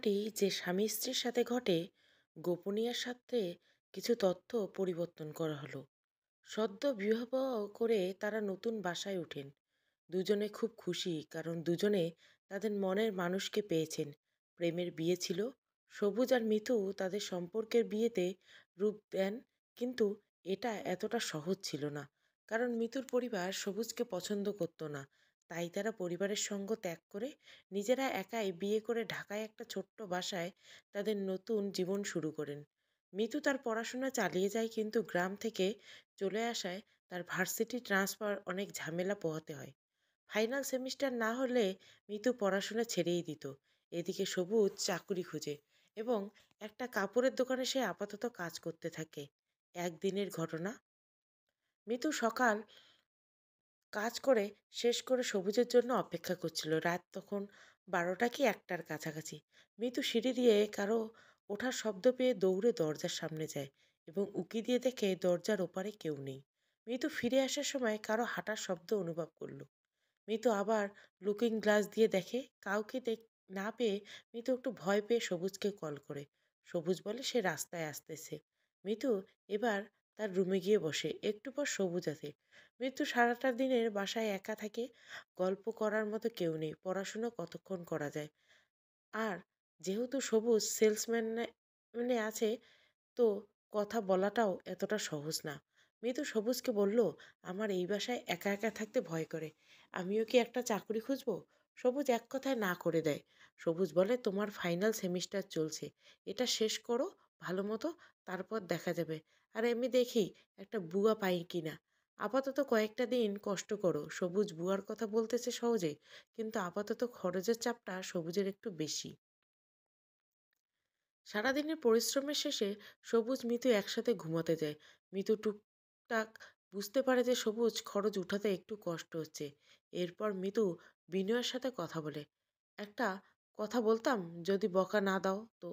ঘটনাটি যে স্বামী স্ত্রীর সাথে ঘটে গোপনীয় স্বার্থে কিছু তথ্য পরিবর্তন করা হলো সদ্য বিবাহ করে তারা নতুন বাসায় ওঠেন দুজনে খুব খুশি কারণ দুজনে তাদের মনের মানুষকে পেয়েছেন প্রেমের বিয়ে ছিল সবুজ আর মিথু তাদের সম্পর্কের বিয়েতে রূপ দেন কিন্তু এটা এতটা সহজ ছিল না কারণ মিতুর পরিবার সবুজকে পছন্দ করতো না তাই তারা পরিবারের সঙ্গ ত্যাগ করে নিজেরা একাই বিয়ে করে ঢাকায় একটা ছোট্ট বাসায় তাদের নতুন জীবন শুরু করেন মিতু তার পড়াশোনা চালিয়ে যায় কিন্তু গ্রাম থেকে চলে আসায় তার ভার্সিটি ট্রান্সফার অনেক ঝামেলা পোহাতে হয় ফাইনাল সেমিস্টার না হলে মিতু পড়াশোনা ছেড়েই দিত এদিকে সবুজ চাকুরি খুঁজে এবং একটা কাপড়ের দোকানে সে আপাতত কাজ করতে থাকে একদিনের ঘটনা মিতু সকাল কাজ করে শেষ করে সবুজের জন্য অপেক্ষা করছিল রাত তখন বারোটা কি একটার কাছাকাছি মৃত্যু সিঁড়ি দিয়ে কারো ওঠার শব্দ পেয়ে দৌড়ে দরজার সামনে যায় এবং উকি দিয়ে দেখে দরজার ওপারে কেউ নেই মৃত্যু ফিরে আসার সময় কারো হাঁটার শব্দ অনুভব করল মৃত্যু আবার লুকিং গ্লাস দিয়ে দেখে কাউকে দেখ না পেয়ে মৃত্যু একটু ভয় পেয়ে সবুজকে কল করে সবুজ বলে সে রাস্তায় আসতেছে মৃত্যু এবার তার রুমে গিয়ে বসে একটু পর সবুজ আছে মৃত্যু সারাটা দিনের বাসায় একা থাকে গল্প করার মতো কেউ নেই পড়াশুনো কতক্ষণ করা যায় আর যেহেতু সবুজ সেলসম্যান মানে আছে তো কথা বলাটাও এতটা সহজ না মৃদু সবুজকে বলল আমার এই বাসায় একা একা থাকতে ভয় করে আমিও কি একটা চাকরি খুঁজবো সবুজ এক কথায় না করে দেয় সবুজ বলে তোমার ফাইনাল সেমিস্টার চলছে এটা শেষ করো ভালো মতো তারপর দেখা যাবে আর এমনি দেখি একটা বুয়া পাই কি না আপাতত কয়েকটা দিন কষ্ট করো সবুজ বুয়ার কথা বলতেছে সহজে কিন্তু আপাতত খরচের চাপটা সবুজের একটু বেশি সারাদিনের পরিশ্রমের শেষে সবুজ মিতু একসাথে ঘুমাতে যায় মিতু টুকটাক বুঝতে পারে যে সবুজ খরচ উঠাতে একটু কষ্ট হচ্ছে এরপর মিতু বিনয়ের সাথে কথা বলে একটা কথা বলতাম যদি বকা না দাও তো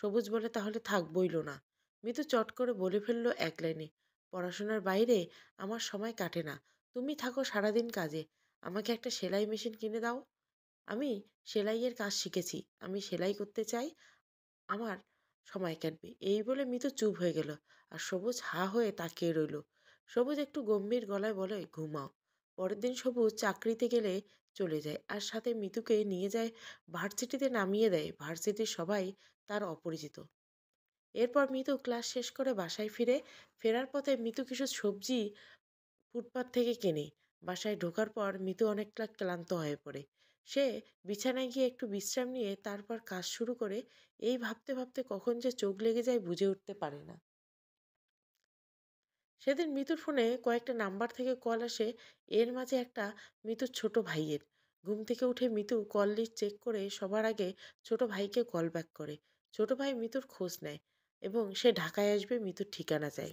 সবুজ বলে তাহলে বইল না মিতু চট করে বলে ফেলল এক লাইনে পড়াশোনার বাইরে আমার সময় কাটে না তুমি থাকো সারাদিন কাজে আমাকে একটা সেলাই মেশিন কিনে দাও আমি সেলাইয়ের কাজ শিখেছি আমি সেলাই করতে চাই আমার সময় কাটবে এই বলে মিতু চুপ হয়ে গেল আর সবুজ হা হয়ে তাকিয়ে রইল সবুজ একটু গম্ভীর গলায় বলে ঘুমাও পরের দিন সবুজ চাকরিতে গেলে চলে যায় আর সাথে মিতুকে নিয়ে যায় ভার্সিটিতে নামিয়ে দেয় ভার্সিটির সবাই তার অপরিচিত এরপর মিতু ক্লাস শেষ করে বাসায় ফিরে ফেরার পথে মিতু কিছু সবজি ফুটপাত থেকে কেনে বাসায় ঢোকার পর মিতু অনেকটা ক্লান্ত হয়ে পড়ে সে বিছানায় গিয়ে একটু বিশ্রাম নিয়ে তারপর কাজ শুরু করে এই ভাবতে ভাবতে কখন যে চোখ লেগে যায় বুঝে উঠতে পারে না সেদিন মিতুর ফোনে কয়েকটা নাম্বার থেকে কল আসে এর মাঝে একটা মিতুর ছোট ভাইয়ের ঘুম থেকে উঠে মিতু কল লিস্ট চেক করে সবার আগে ছোট ভাইকে কল ব্যাক করে ছোট ভাই মিতুর খোঁজ নেয় এবং সে ঢাকায় আসবে মিতুর ঠিকানা চাই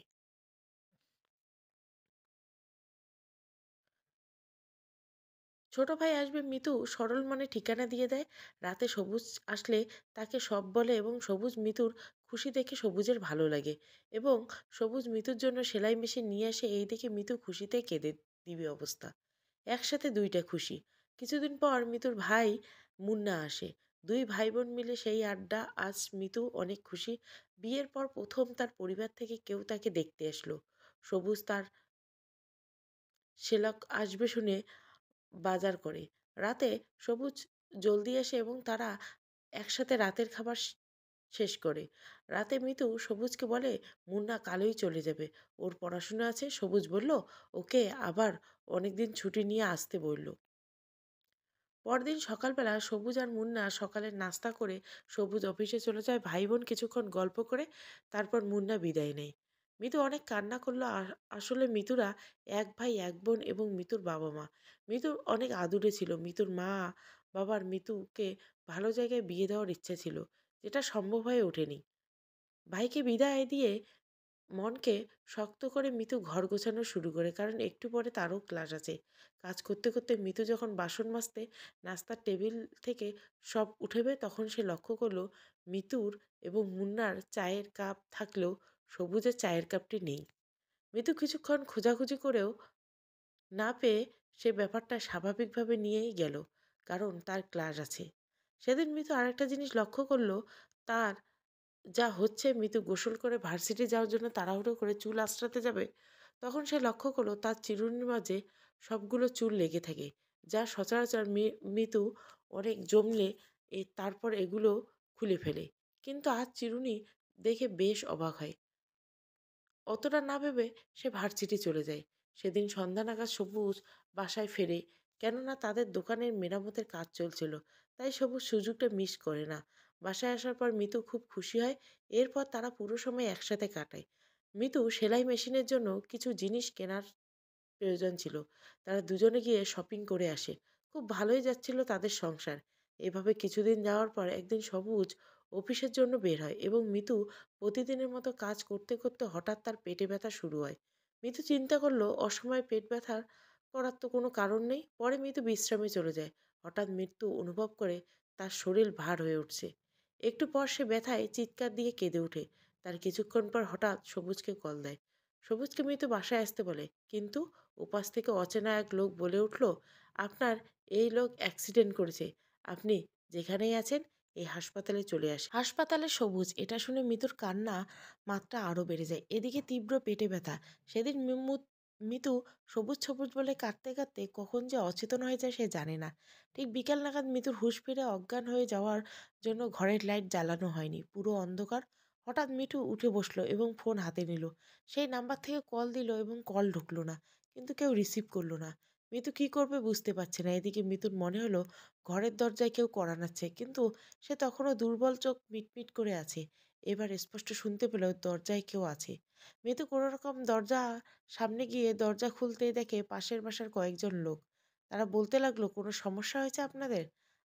ছোট ভাই আসবে মিতু সরল মনে ঠিকানা দিয়ে দেয় রাতে সবুজ আসলে তাকে সব বলে এবং সবুজ মিতুর খুশি দেখে সবুজের ভালো লাগে এবং সবুজ মিতুর জন্য সেলাই মেশিন নিয়ে আসে এই দেখে মিতু খুশিতে কেঁদে দিবে অবস্থা একসাথে দুইটা খুশি কিছুদিন পর মিতুর ভাই মুন্না আসে দুই ভাই বোন মিলে সেই আড্ডা আজ মিতু অনেক খুশি বিয়ের পর প্রথম তার পরিবার থেকে কেউ তাকে দেখতে আসলো সবুজ তার সেলক আসবে শুনে বাজার করে রাতে সবুজ জলদি আসে এবং তারা একসাথে রাতের খাবার শেষ করে রাতে মিতু সবুজকে বলে মুন্না কালোই চলে যাবে ওর পড়াশোনা আছে সবুজ বলল ওকে আবার অনেকদিন ছুটি নিয়ে আসতে বলল পরদিন সকালবেলা সবুজ আর মুন্না সকালের নাস্তা করে সবুজ অফিসে চলে যায় ভাই বোন কিছুক্ষণ গল্প করে তারপর মুন্না বিদায় নেয় মিতু অনেক কান্না করলো আসলে মিতুরা এক ভাই এক বোন এবং মিতুর বাবা মা মিতুর অনেক আদুরে ছিল মিতুর মা বাবার মিতুকে ভালো জায়গায় বিয়ে দেওয়ার ইচ্ছে ছিল যেটা সম্ভব হয়ে ওঠেনি ভাইকে বিদায় দিয়ে মনকে শক্ত করে মিতু ঘর গোছানো শুরু করে কারণ একটু পরে তারও ক্লাস আছে কাজ করতে করতে মিতু যখন বাসন মাজতে নাস্তার টেবিল থেকে সব উঠেবে তখন সে লক্ষ্য করলো মিতুর এবং মুন্নার চায়ের কাপ থাকলেও সবুজের চায়ের কাপটি নেই মিতু কিছুক্ষণ খোঁজাখুঁজি করেও না পেয়ে সে ব্যাপারটা স্বাভাবিকভাবে নিয়েই গেল কারণ তার ক্লাস আছে সেদিন মিতু আরেকটা জিনিস লক্ষ্য করলো তার যা হচ্ছে মিতু গোসল করে ভার্সিটি যাওয়ার জন্য তাড়াহুড়ো করে চুল আশ্রাতে যাবে তখন সে লক্ষ্য করলো তার চিরুনির মাঝে সবগুলো চুল লেগে থাকে যা সচরাচর মৃতু অনেক জমলে এ তারপর এগুলো খুলে ফেলে কিন্তু আজ চিরুনি দেখে বেশ অবাক হয় অতটা না ভেবে সে ভার্সিটি চলে যায় সেদিন সন্ধ্যা নাগাদ সবুজ বাসায় ফেরে কেননা তাদের দোকানের মেরামতের কাজ চলছিল তাই সবুজ সুযোগটা মিস করে না বাসায় আসার পর মিতু খুব খুশি হয় এরপর তারা পুরো সময় একসাথে কাটায় মিতু সেলাই মেশিনের জন্য কিছু জিনিস কেনার প্রয়োজন ছিল তারা দুজনে গিয়ে শপিং করে আসে খুব ভালোই যাচ্ছিল তাদের সংসার এভাবে কিছুদিন যাওয়ার পর একদিন সবুজ অফিসের জন্য বের হয় এবং মিতু প্রতিদিনের মতো কাজ করতে করতে হঠাৎ তার পেটে ব্যথা শুরু হয় মিতু চিন্তা করলো অসময়ে পেট ব্যথার করার তো কোনো কারণ নেই পরে মিতু বিশ্রামে চলে যায় হঠাৎ মৃত্যু অনুভব করে তার শরীর ভার হয়ে উঠছে একটু পর সে ব্যথায় চিৎকার দিয়ে কেঁদে ওঠে তার কিছুক্ষণ পর হঠাৎ সবুজকে কল দেয় সবুজকে মৃত বাসায় আসতে বলে কিন্তু উপাস থেকে অচেনা এক লোক বলে উঠল আপনার এই লোক অ্যাক্সিডেন্ট করেছে আপনি যেখানেই আছেন এই হাসপাতালে চলে আসে হাসপাতালে সবুজ এটা শুনে মৃতুর কান্না মাত্রা আরও বেড়ে যায় এদিকে তীব্র পেটে ব্যথা সেদিন মিতু সবুজ সবুজ বলে কাঁদতে কাঁদতে কখন যে অচেতন হয়ে যায় সে জানে না ঠিক বিকাল নাগাদ মিতুর হুশ ফিরে অজ্ঞান হয়ে যাওয়ার জন্য ঘরের লাইট জ্বালানো হয়নি পুরো অন্ধকার হঠাৎ মিঠু উঠে বসলো এবং ফোন হাতে নিল সেই নাম্বার থেকে কল দিল এবং কল ঢুকলো না কিন্তু কেউ রিসিভ করলো না মিতু কি করবে বুঝতে পারছে না এদিকে মিতুর মনে হলো ঘরের দরজায় কেউ করানাচ্ছে কিন্তু সে তখনও দুর্বল চোখ মিটমিট করে আছে এবার স্পষ্ট শুনতে পেল দরজায় কেউ আছে মেয়ে তো কোনোরকম দরজা সামনে গিয়ে দরজা খুলতে দেখে পাশের বাসার কয়েকজন লোক তারা বলতে লাগলো কোনো সমস্যা হয়েছে আপনাদের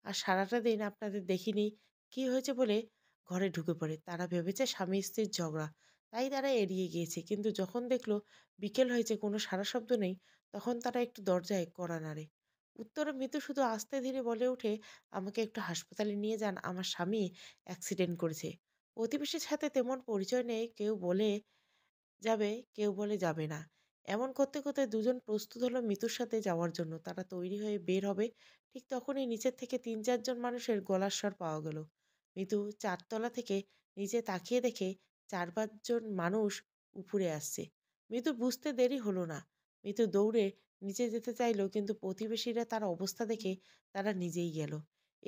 আর সারাটা দিন আপনাদের দেখিনি কি হয়েছে বলে ঘরে ঢুকে পড়ে তারা ভেবেছে স্বামী স্ত্রীর ঝগড়া তাই তারা এড়িয়ে গিয়েছে কিন্তু যখন দেখলো বিকেল হয়েছে কোনো সারা শব্দ নেই তখন তারা একটু দরজায় কড়া নাড়ে উত্তরে মৃত্যু শুধু আস্তে ধীরে বলে ওঠে আমাকে একটু হাসপাতালে নিয়ে যান আমার স্বামী অ্যাক্সিডেন্ট করেছে প্রতিবেশীর সাথে তেমন পরিচয় নেই কেউ বলে যাবে কেউ বলে যাবে না এমন করতে করতে দুজন প্রস্তুত হলো মৃতুর সাথে যাওয়ার জন্য তারা তৈরি হয়ে বের হবে ঠিক তখনই নিচের থেকে তিন চারজন মানুষের গলার স্বর পাওয়া গেল মৃদু চারতলা থেকে নিচে তাকিয়ে দেখে চার পাঁচজন মানুষ উপরে আসছে মৃদু বুঝতে দেরি হলো না মৃতু দৌড়ে নিচে যেতে চাইল কিন্তু প্রতিবেশীরা তার অবস্থা দেখে তারা নিজেই গেল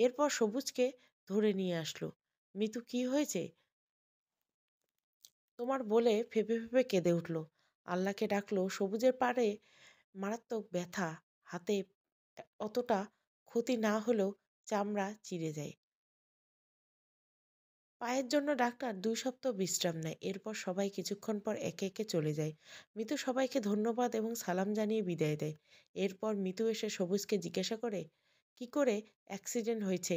এরপর সবুজকে ধরে নিয়ে আসলো মৃতু কি হয়েছে তোমার বলে ফেঁপে ফেঁপে কেঁদে উঠল আল্লাহকে ডাকলো সবুজের পাড়ে মারাত্মক ব্যথা হাতে অতটা ক্ষতি না হলেও চামড়া চিড়ে যায় পায়ের জন্য ডাক্তার দুই সপ্তাহ বিশ্রাম নেয় এরপর সবাই কিছুক্ষণ পর একে একে চলে যায় মিতু সবাইকে ধন্যবাদ এবং সালাম জানিয়ে বিদায় দেয় এরপর মিতু এসে সবুজকে জিজ্ঞাসা করে কি করে অ্যাক্সিডেন্ট হয়েছে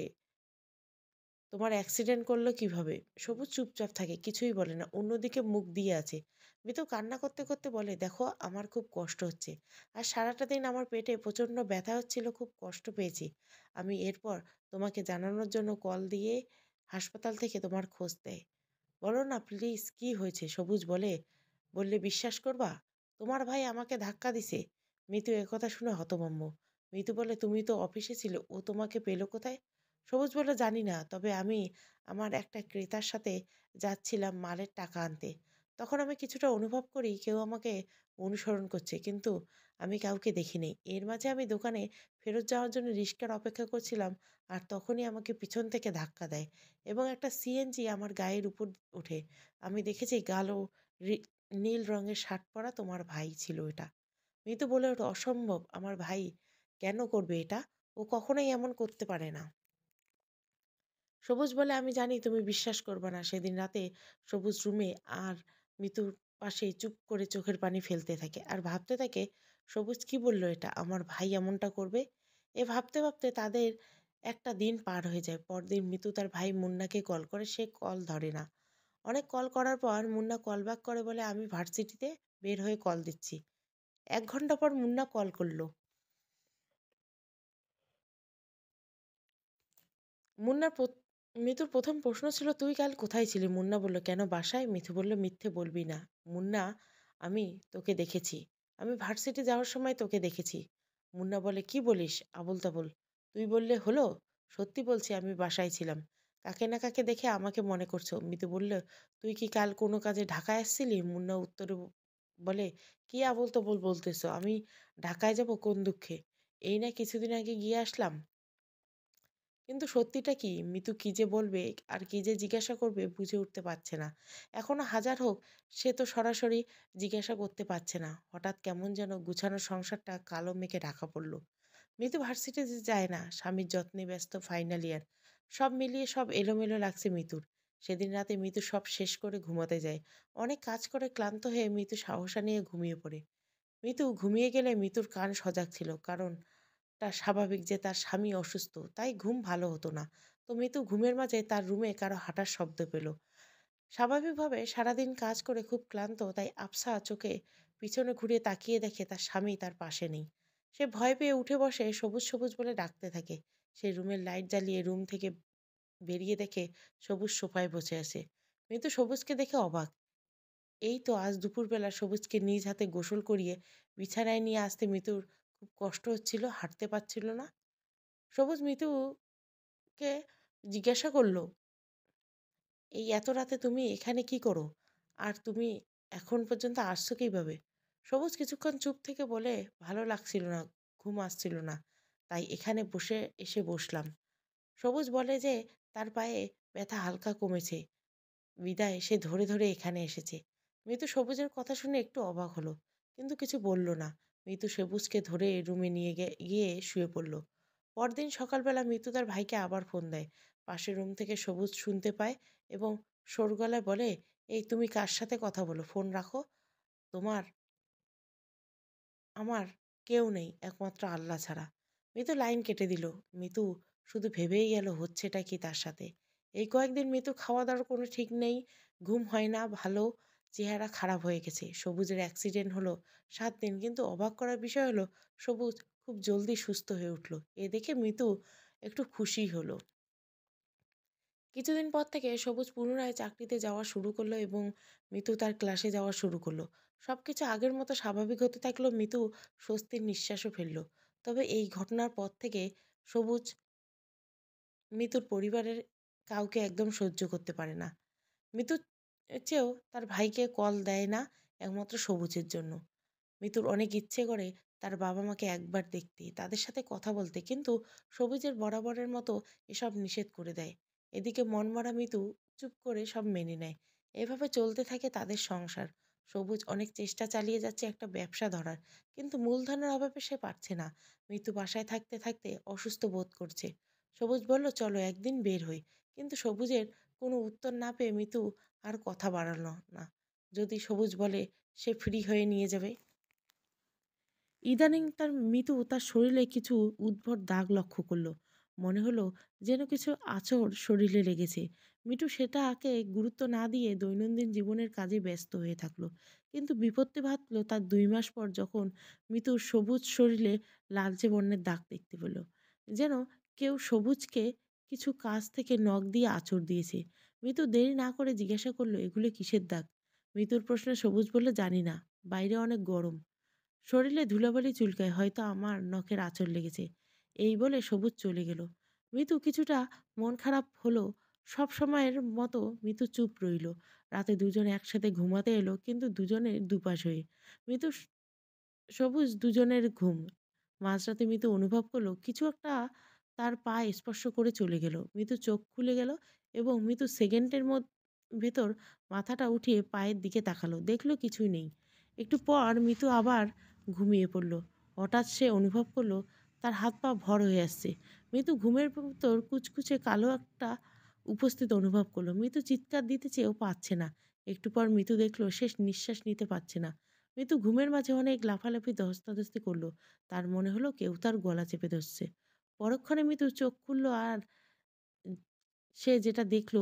তোমার অ্যাক্সিডেন্ট করলো কিভাবে সবুজ চুপচাপ থাকে কিছুই বলে না অন্যদিকে মুখ দিয়ে আছে মৃত কান্না করতে করতে বলে দেখো আমার খুব কষ্ট হচ্ছে আর সারাটা দিন আমার পেটে প্রচণ্ড ব্যথা হচ্ছিল খুব কষ্ট পেয়েছি আমি এরপর তোমাকে জানানোর জন্য কল দিয়ে হাসপাতাল থেকে তোমার খোঁজ দেয় বলো না প্লিজ কি হয়েছে সবুজ বলে বললে বিশ্বাস করবা তোমার ভাই আমাকে ধাক্কা দিছে মৃত্যু একথা শুনে হতভম্ব মৃত্যু বলে তুমি তো অফিসে ছিলে ও তোমাকে পেলো কোথায় সবুজ বলল জানি না তবে আমি আমার একটা ক্রেতার সাথে যাচ্ছিলাম মালের টাকা আনতে তখন আমি কিছুটা অনুভব করি কেউ আমাকে অনুসরণ করছে কিন্তু আমি কাউকে দেখিনি এর মাঝে আমি দোকানে ফেরত যাওয়ার জন্য রিস্কার অপেক্ষা করছিলাম আর তখনই আমাকে পিছন থেকে ধাক্কা দেয় এবং একটা সিএনজি আমার গায়ের উপর ওঠে আমি দেখেছি গালো নীল রঙের শার্ট পরা তোমার ভাই ছিল এটা মৃত বলে ওঠে অসম্ভব আমার ভাই কেন করবে এটা ও কখনোই এমন করতে পারে না সবুজ বলে আমি জানি তুমি বিশ্বাস করবে না সেদিন রাতে সবুজ রুমে আর মিতুর পাশে চুপ করে চোখের পানি ফেলতে থাকে আর ভাবতে থাকে সবুজ কি বললো এটা আমার ভাই এমনটা করবে এ ভাবতে ভাবতে তাদের একটা দিন পার হয়ে যায় পরদিন মিতু তার ভাই মুন্নাকে কল করে সে কল ধরে না অনেক কল করার পর মুন্না কল ব্যাক করে বলে আমি ভার্সিটিতে বের হয়ে কল দিচ্ছি এক ঘন্টা পর মুন্না কল করলো মুন্নার মিথুর প্রথম প্রশ্ন ছিল তুই কাল কোথায় ছিলি মুন্না বলল কেন বাসায় মিথু বলল মিথ্যে বলবি না মুন্না আমি তোকে দেখেছি আমি ভার্সিটি যাওয়ার সময় তোকে দেখেছি মুন্না বলে কি বলিস আবুল তাবুল তুই বললে হলো সত্যি বলছি আমি বাসায় ছিলাম কাকে না কাকে দেখে আমাকে মনে করছো মিতু বলল তুই কি কাল কোনো কাজে ঢাকায় আসছিলি মুন্না উত্তরে বলে কি আবল তবল বলতেছো আমি ঢাকায় যাব কোন দুঃখে এই না কিছুদিন আগে গিয়ে আসলাম কিন্তু সত্যিটা কি মিতু কী যে বলবে আর কী যে জিজ্ঞাসা করবে বুঝে উঠতে পারছে না এখনও হাজার হোক সে তো সরাসরি জিজ্ঞাসা করতে পারছে না হঠাৎ কেমন যেন গুছানো সংসারটা কালো মেঘে ঢাকা পড়ল মিতু ভার্সিটিতে যায় না স্বামীর যত্নে ব্যস্ত ফাইনাল ইয়ার সব মিলিয়ে সব এলোমেলো লাগছে মিতুর সেদিন রাতে মিতু সব শেষ করে ঘুমাতে যায় অনেক কাজ করে ক্লান্ত হয়ে মিতু সাহসা নিয়ে ঘুমিয়ে পড়ে মিতু ঘুমিয়ে গেলে মিতুর কান সজাগ ছিল কারণ তা স্বাভাবিক যে তার স্বামী অসুস্থ তাই ঘুম ভালো হতো না তো মিতু ঘুমের মাঝে তার রুমে কারো হাঁটার শব্দ পেল স্বাভাবিকভাবে সারাদিন কাজ করে খুব ক্লান্ত তাই আফসা চোখে পিছনে ঘুরে তাকিয়ে দেখে তার স্বামী তার পাশে নেই সে ভয় পেয়ে উঠে বসে সবুজ সবুজ বলে ডাকতে থাকে সে রুমের লাইট জ্বালিয়ে রুম থেকে বেরিয়ে দেখে সবুজ সোফায় বসে আছে মিতু সবুজকে দেখে অবাক এই তো আজ দুপুরবেলা সবুজকে নিজ হাতে গোসল করিয়ে বিছানায় নিয়ে আসতে মিতুর খুব কষ্ট হচ্ছিল হাঁটতে পারছিল না সবুজ মিতুকে জিজ্ঞাসা করলো এই এত রাতে তুমি এখানে কি করো আর তুমি এখন পর্যন্ত আসছো কীভাবে সবুজ কিছুক্ষণ চুপ থেকে বলে ভালো লাগছিল না ঘুম আসছিল না তাই এখানে বসে এসে বসলাম সবুজ বলে যে তার পায়ে ব্যথা হালকা কমেছে বিদায় সে ধরে ধরে এখানে এসেছে মৃত সবুজের কথা শুনে একটু অবাক হলো কিন্তু কিছু বলল না মিতু সবুজকে ধরে রুমে নিয়ে গিয়ে শুয়ে পড়ল পরদিন সকালবেলা মৃত্যু তার ভাইকে আবার ফোন দেয় পাশের রুম থেকে সবুজ শুনতে পায় এবং সরগলায় বলে এই তুমি কার সাথে কথা বলো ফোন রাখো তোমার আমার কেউ নেই একমাত্র আল্লাহ ছাড়া মিতু লাইন কেটে দিল মিতু শুধু ভেবেই গেল হচ্ছেটা কি তার সাথে এই কয়েকদিন মিতু খাওয়া দাওয়ার কোনো ঠিক নেই ঘুম হয় না ভালো চেহারা খারাপ হয়ে গেছে সবুজের অ্যাক্সিডেন্ট হলো সাত দিন কিন্তু অবাক করার বিষয় হলো সবুজ খুব জলদি সুস্থ হয়ে উঠল এ দেখে মৃতু একটু খুশি হলো কিছুদিন পর থেকে সবুজ পুনরায় চাকরিতে যাওয়া শুরু করলো এবং মৃতু তার ক্লাসে যাওয়া শুরু করলো সব কিছু আগের মতো স্বাভাবিক হতে থাকলো মৃতু স্বস্তির নিঃশ্বাসও ফেললো তবে এই ঘটনার পর থেকে সবুজ মৃতুর পরিবারের কাউকে একদম সহ্য করতে পারে না মিতুর চেয়েও তার ভাইকে কল দেয় না একমাত্র সবুজের জন্য মিতুর অনেক ইচ্ছে করে তার বাবা মাকে একবার দেখতে তাদের সাথে কথা বলতে কিন্তু সবুজের বরাবরের মতো এসব নিষেধ করে দেয় এদিকে মনমরা মিতু চুপ করে সব মেনে নেয় এভাবে চলতে থাকে তাদের সংসার সবুজ অনেক চেষ্টা চালিয়ে যাচ্ছে একটা ব্যবসা ধরার কিন্তু মূলধনের অভাবে সে পারছে না মৃত্যু বাসায় থাকতে থাকতে অসুস্থ বোধ করছে সবুজ বলল চলো একদিন বের হই কিন্তু সবুজের কোনো উত্তর না পেয়ে মিতু আর কথা বাড়ালো না যদি সবুজ বলে সে ফ্রি হয়ে নিয়ে যাবে ইদানিং তার মিতু তার শরীরে কিছু উদ্ভট দাগ লক্ষ্য করলো মনে হলো যেন কিছু আচর শরীরে লেগেছে মিটু সেটাকে গুরুত্ব না দিয়ে দৈনন্দিন জীবনের কাজে ব্যস্ত হয়ে থাকলো কিন্তু বিপত্তি ভাতলো তার দুই মাস পর যখন মিতুর সবুজ শরীরে লালচে বর্ণের দাগ দেখতে পেল যেন কেউ সবুজকে কিছু কাজ থেকে নখ দিয়ে আঁচড় দিয়েছে মৃত দেরি না করে জিজ্ঞাসা করলো এগুলো কিসের দাগ মৃতুর প্রশ্নে সবুজ বলে জানি না বাইরে অনেক গরম শরীরে ধুলাবালি চুলকায় হয়তো আমার নখের আঁচড় লেগেছে এই বলে সবুজ চলে গেল মৃতু কিছুটা মন খারাপ হলো সব সময়ের মতো মৃতু চুপ রইল রাতে দুজনে একসাথে ঘুমাতে এলো কিন্তু দুজনের দুপাশ হয়ে মৃতু সবুজ দুজনের ঘুম মাঝরাতে মৃতু অনুভব করলো কিছু একটা তার পা স্পর্শ করে চলে গেল মৃদু চোখ খুলে গেল এবং মৃদু সেকেন্ডের মধ্যে ভেতর মাথাটা উঠিয়ে পায়ের দিকে তাকালো দেখলো কিছুই নেই একটু পর মৃত্যু আবার ঘুমিয়ে পড়ল হঠাৎ সে অনুভব করলো তার হাত পা ভর হয়ে আসছে মৃত্যু ঘুমের ভেতর কুচকুচে কালো একটা উপস্থিত অনুভব করলো মৃত্যু চিৎকার দিতে চেয়েও পাচ্ছে না একটু পর মৃত্যু দেখলো শেষ নিঃশ্বাস নিতে পারছে না মৃত্যু ঘুমের মাঝে অনেক লাফালাফি ধস্তাধস্তি করলো তার মনে হলো কেউ তার গলা চেপে ধরছে পরক্ষণে মিতুর চোখ খুলল আর সে যেটা দেখলো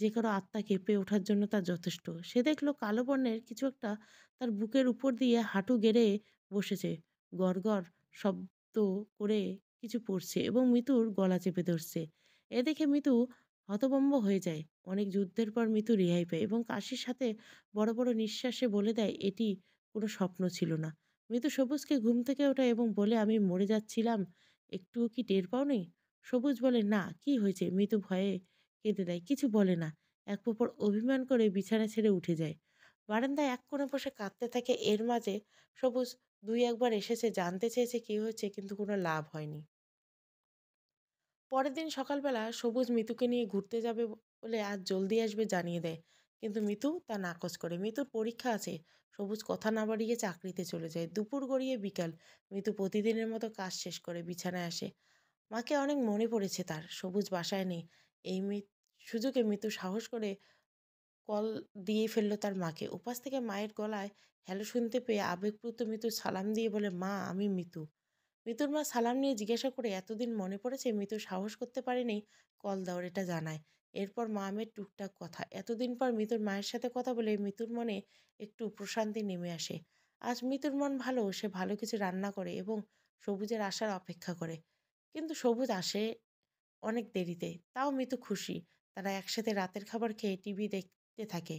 যে কারো আত্মা কেঁপে ওঠার জন্য তার যথেষ্ট সে দেখলো কালো বর্ণের কিছু একটা তার বুকের উপর দিয়ে হাঁটু গেড়ে বসেছে গড় শব্দ করে কিছু পড়ছে এবং মিতুর গলা চেপে ধরছে এ দেখে মিতু হতবম্ব হয়ে যায় অনেক যুদ্ধের পর মিতু রেহাই পায় এবং কাশির সাথে বড় বড় নিঃশ্বাসে বলে দেয় এটি কোনো স্বপ্ন ছিল না মিতু সবুজকে ঘুম থেকে ওঠায় এবং বলে আমি মরে যাচ্ছিলাম একটুও কি টের পাওনি সবুজ বলে না কি হয়েছে মৃত ভয়ে কেঁদে দেয় কিছু বলে না এক পর অভিমান করে বিছানা ছেড়ে উঠে যায় বারান্দায় এক কোণে বসে কাঁদতে থাকে এর মাঝে সবুজ দুই একবার এসেছে জানতে চেয়েছে কী হয়েছে কিন্তু কোনো লাভ হয়নি পরের দিন সকালবেলা সবুজ মিতুকে নিয়ে ঘুরতে যাবে বলে আজ জলদি আসবে জানিয়ে দেয় কিন্তু মিতু তা নাকচ করে মিতুর পরীক্ষা আছে সবুজ কথা না বাড়িয়ে চাকরিতে চলে যায় দুপুর গড়িয়ে বিকাল মিতু প্রতিদিনের মতো কাজ শেষ করে বিছানায় আসে মাকে অনেক মনে পড়েছে তার সবুজ বাসায় নেই এই সুযোগে মিতু সাহস করে কল দিয়ে ফেললো তার মাকে উপাস থেকে মায়ের গলায় হ্যালো শুনতে পেয়ে আবেগপ্রুত মিতু সালাম দিয়ে বলে মা আমি মিতু মিতুর মা সালাম নিয়ে জিজ্ঞাসা করে এতদিন মনে পড়েছে মিতু সাহস করতে পারেনি কল দাওর এটা জানায় এরপর মামের টুকটাক কথা এতদিন পর মিতুর মায়ের সাথে কথা বলে মিতুর মনে একটু প্রশান্তি নেমে আসে আজ মিতুর মন ভালো সে ভালো কিছু রান্না করে এবং সবুজের আসার অপেক্ষা করে কিন্তু সবুজ আসে অনেক দেরিতে তাও মিতু খুশি তারা একসাথে রাতের খাবার খেয়ে টিভি দেখতে থাকে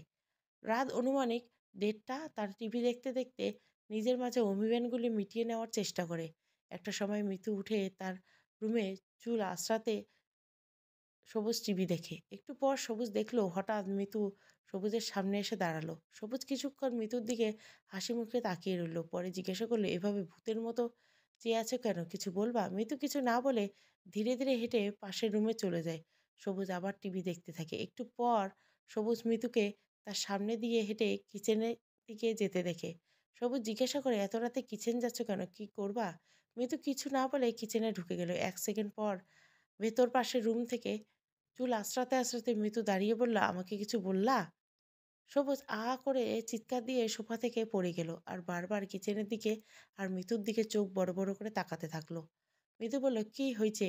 রাত অনুমানিক দেড়টা তার টিভি দেখতে দেখতে নিজের মাঝে অভিমানগুলি মিটিয়ে নেওয়ার চেষ্টা করে একটা সময় মিতু উঠে তার রুমে চুল আশ্রাতে সবুজ টিভি দেখে একটু পর সবুজ দেখলো হঠাৎ মিতু সবুজের সামনে এসে দাঁড়ালো সবুজ কিছুক্ষণ মিতুর দিকে হাসি মুখে তাকিয়ে রইল পরে জিজ্ঞাসা করলো এভাবে ভূতের মতো চেয়ে আছো কেন কিছু বলবা মিতু কিছু না বলে ধীরে ধীরে হেঁটে পাশের রুমে চলে যায় সবুজ আবার টিভি দেখতে থাকে একটু পর সবুজ মিতুকে তার সামনে দিয়ে হেঁটে কিচেনের দিকে যেতে দেখে সবুজ জিজ্ঞাসা করে এত রাতে কিচেন যাচ্ছ কেন কি করবা মিতু কিছু না বলে কিচেনে ঢুকে গেল এক সেকেন্ড পর ভেতর পাশের রুম থেকে চুল আশ্রাতে আশ্রাতে মৃত্যু দাঁড়িয়ে বলল আমাকে কিছু বললা সবুজ আ করে চিৎকার দিয়ে সোফা থেকে পড়ে গেল আর বারবার কিচেনের দিকে আর মৃত্যুর দিকে চোখ বড় বড় করে তাকাতে থাকলো মৃত্যু বলল কি হয়েছে